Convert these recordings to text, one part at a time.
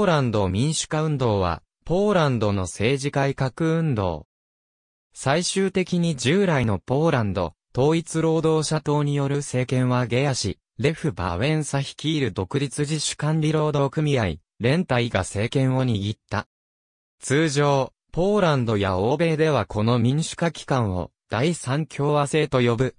ポーランド民主化運動は、ポーランドの政治改革運動。最終的に従来のポーランド、統一労働者党による政権はゲアし、レフ・バウェンサ率いる独立自主管理労働組合、連帯が政権を握った。通常、ポーランドや欧米ではこの民主化機関を第三共和制と呼ぶ。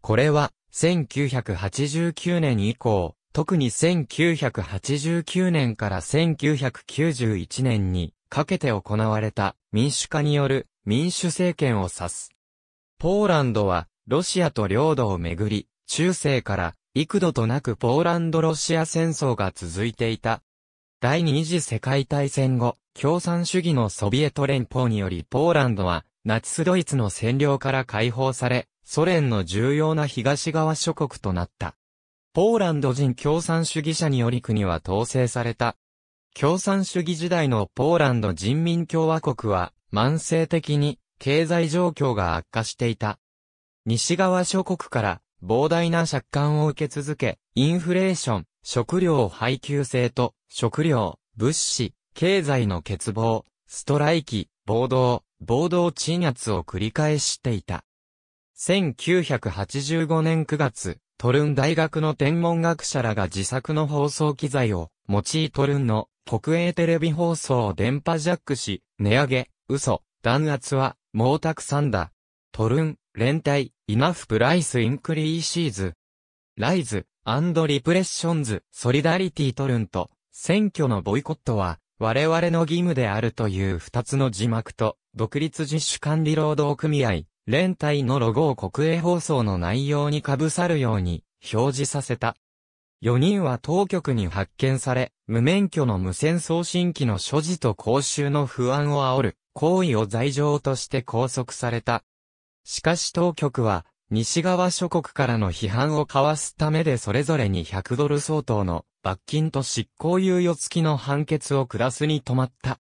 これは、1989年以降、特に1989年から1991年にかけて行われた民主化による民主政権を指す。ポーランドはロシアと領土をめぐり、中世から幾度となくポーランドロシア戦争が続いていた。第二次世界大戦後、共産主義のソビエト連邦によりポーランドはナチスドイツの占領から解放され、ソ連の重要な東側諸国となった。ポーランド人共産主義者により国は統制された。共産主義時代のポーランド人民共和国は慢性的に経済状況が悪化していた。西側諸国から膨大な借款を受け続け、インフレーション、食料配給制と食料、物資、経済の欠乏、ストライキ、暴動、暴動鎮圧を繰り返していた。1985年9月、トルン大学の天文学者らが自作の放送機材を用いトルンの国営テレビ放送を電波ジャックし、値上げ、嘘、弾圧は、毛沢山だ。トルン、連帯、イナフプライスインクリーシーズ、ライズ、アンドリプレッションズ、ソリダリティトルンと、選挙のボイコットは、我々の義務であるという二つの字幕と、独立自主管理労働組合、連帯のロゴを国営放送の内容に被さるように表示させた。4人は当局に発見され、無免許の無線送信機の所持と公衆の不安を煽る行為を罪状として拘束された。しかし当局は、西側諸国からの批判をかわすためでそれぞれに100ドル相当の罰金と執行猶予付きの判決を下すに止まった。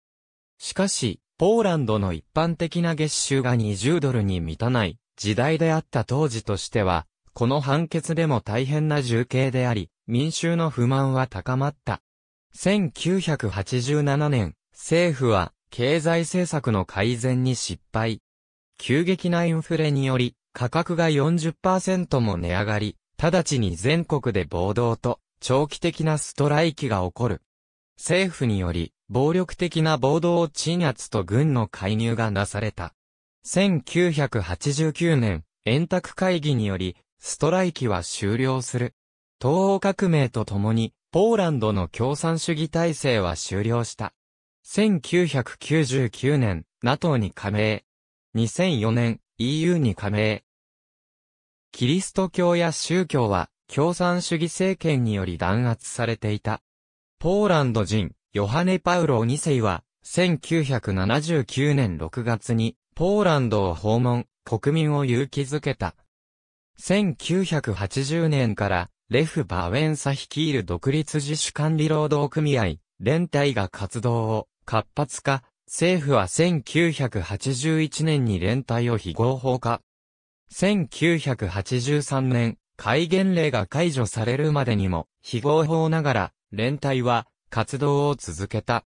しかし、ポーランドの一般的な月収が20ドルに満たない時代であった当時としては、この判決でも大変な重刑であり、民衆の不満は高まった。1987年、政府は経済政策の改善に失敗。急激なインフレにより、価格が40%も値上がり、直ちに全国で暴動と長期的なストライキが起こる。政府により、暴力的な暴動鎮圧と軍の介入がなされた。1989年、円卓会議により、ストライキは終了する。東欧革命とともに、ポーランドの共産主義体制は終了した。1999年、NATO に加盟。2004年、EU に加盟。キリスト教や宗教は、共産主義政権により弾圧されていた。ポーランド人、ヨハネ・パウロ2世は、1979年6月に、ポーランドを訪問、国民を勇気づけた。1980年から、レフ・バーウェンサ率いる独立自主管理労働組合、連帯が活動を活発化、政府は1981年に連帯を非合法化。1983年、戒厳令が解除されるまでにも、非合法ながら、連帯は活動を続けた。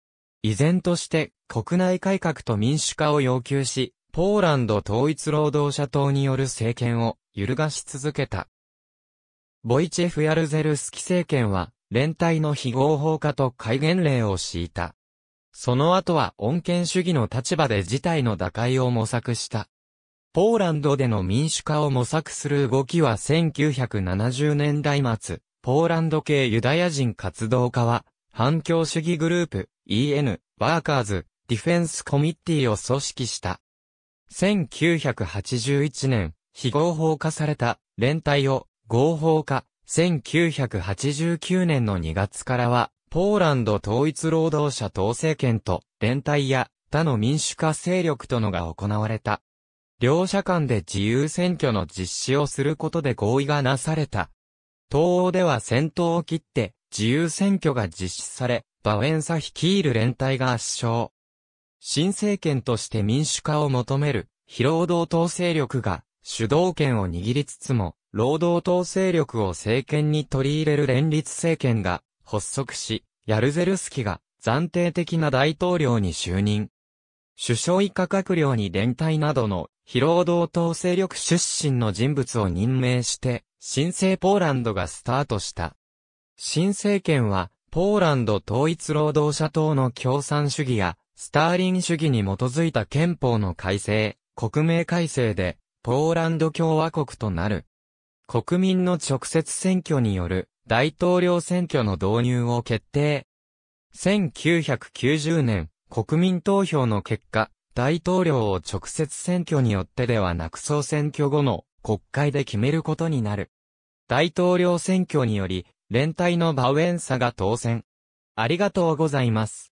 依然として国内改革と民主化を要求し、ポーランド統一労働者党による政権を揺るがし続けた。ボイチェフ・ヤルゼルスキ政権は、連帯の非合法化と戒厳令を敷いた。その後は恩恵主義の立場で事態の打開を模索した。ポーランドでの民主化を模索する動きは1970年代末、ポーランド系ユダヤ人活動家は反共主義グループ、EN、ワーカーズ、ディフェンスコミッティを組織した。1981年、非合法化された連帯を合法化。1989年の2月からは、ポーランド統一労働者党政権と連帯や他の民主化勢力とのが行われた。両者間で自由選挙の実施をすることで合意がなされた。東欧では戦闘を切って、自由選挙が実施され、バウェンサ率いる連帯が圧勝。新政権として民主化を求める、非労働党勢力が主導権を握りつつも、労働党勢力を政権に取り入れる連立政権が発足し、ヤルゼルスキが暫定的な大統領に就任。首相以下閣僚に連帯などの非労働党勢力出身の人物を任命して、新生ポーランドがスタートした。新政権は、ポーランド統一労働者党の共産主義や、スターリン主義に基づいた憲法の改正、国名改正で、ポーランド共和国となる。国民の直接選挙による大統領選挙の導入を決定。1990年、国民投票の結果、大統領を直接選挙によってではなく総選挙後の国会で決めることになる。大統領選挙により、連帯のバウエンサが当選。ありがとうございます。